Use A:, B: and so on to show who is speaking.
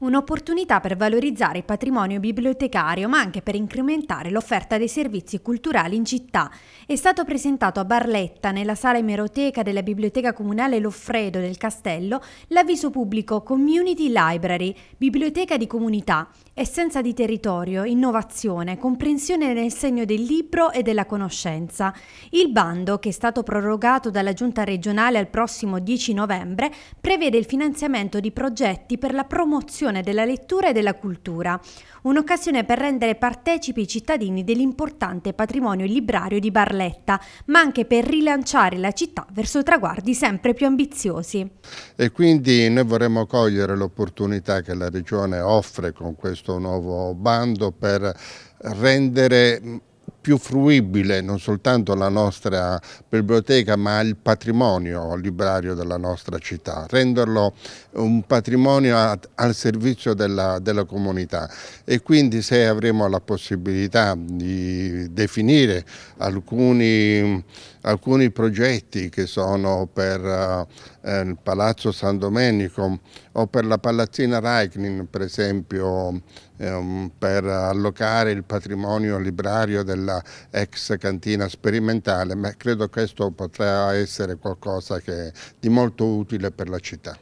A: Un'opportunità per valorizzare il patrimonio bibliotecario, ma anche per incrementare l'offerta dei servizi culturali in città. È stato presentato a Barletta, nella sala emeroteca della Biblioteca Comunale Loffredo del Castello, l'avviso pubblico Community Library, biblioteca di comunità, essenza di territorio, innovazione, comprensione nel segno del libro e della conoscenza. Il bando, che è stato prorogato dalla Giunta regionale al prossimo 10 novembre, prevede il finanziamento di progetti per la promozione promozione della lettura e della cultura, un'occasione per rendere partecipi i cittadini dell'importante patrimonio librario di Barletta, ma anche per rilanciare la città verso traguardi sempre più ambiziosi.
B: E quindi noi vorremmo cogliere l'opportunità che la Regione offre con questo nuovo bando per rendere più fruibile non soltanto la nostra biblioteca ma il patrimonio librario della nostra città, renderlo un patrimonio al servizio della, della, comunità e quindi se avremo la possibilità di definire alcuni, alcuni progetti che sono per eh, il Palazzo San Domenico o per la Palazzina Reichnin per esempio ehm, per allocare il patrimonio librario della della ex cantina sperimentale, ma credo questo potrà essere qualcosa che, di molto utile per la città.